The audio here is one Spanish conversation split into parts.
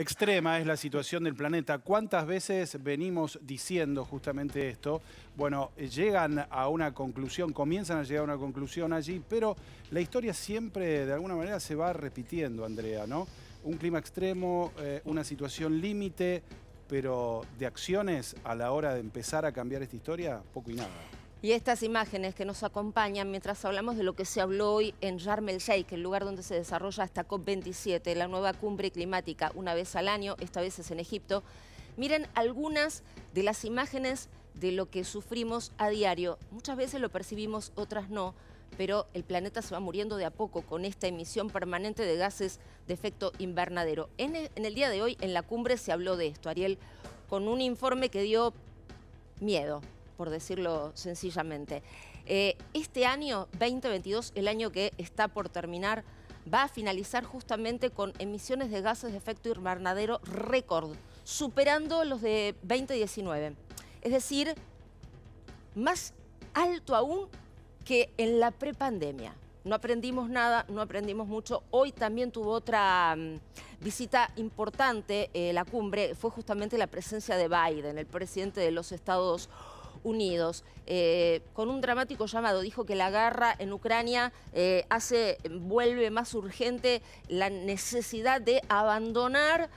extrema es la situación del planeta. ¿Cuántas veces venimos diciendo justamente esto? Bueno, llegan a una conclusión, comienzan a llegar a una conclusión allí, pero la historia siempre de alguna manera se va repitiendo, Andrea, ¿no? Un clima extremo, eh, una situación límite, pero de acciones a la hora de empezar a cambiar esta historia, poco y nada. Y estas imágenes que nos acompañan mientras hablamos de lo que se habló hoy en Sharm el el lugar donde se desarrolla esta COP27, la nueva cumbre climática, una vez al año, esta vez es en Egipto. Miren algunas de las imágenes de lo que sufrimos a diario. Muchas veces lo percibimos, otras no, pero el planeta se va muriendo de a poco con esta emisión permanente de gases de efecto invernadero. En el, en el día de hoy, en la cumbre, se habló de esto, Ariel, con un informe que dio miedo, por decirlo sencillamente. Eh, este año 2022, el año que está por terminar, va a finalizar justamente con emisiones de gases de efecto invernadero récord, superando los de 2019. Es decir, más alto aún que en la prepandemia. No aprendimos nada, no aprendimos mucho. Hoy también tuvo otra mm, visita importante eh, la cumbre, fue justamente la presencia de Biden, el presidente de los Estados Unidos Unidos. Eh, con un dramático llamado, dijo que la guerra en Ucrania eh, hace, vuelve más urgente la necesidad de abandonar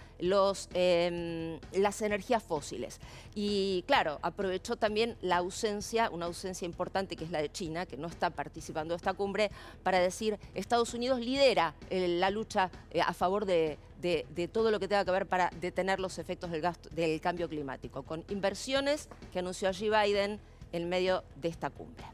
Em, las energías fósiles. Y claro, aprovechó también la ausencia, una ausencia importante que es la de China, que no está participando de esta cumbre, para decir Estados Unidos lidera eh, la lucha eh, a favor de, todo lo que tenga que ver para detener los efectos del, del cambio climático, con inversiones que anunció allí Biden en medio de esta cumbre.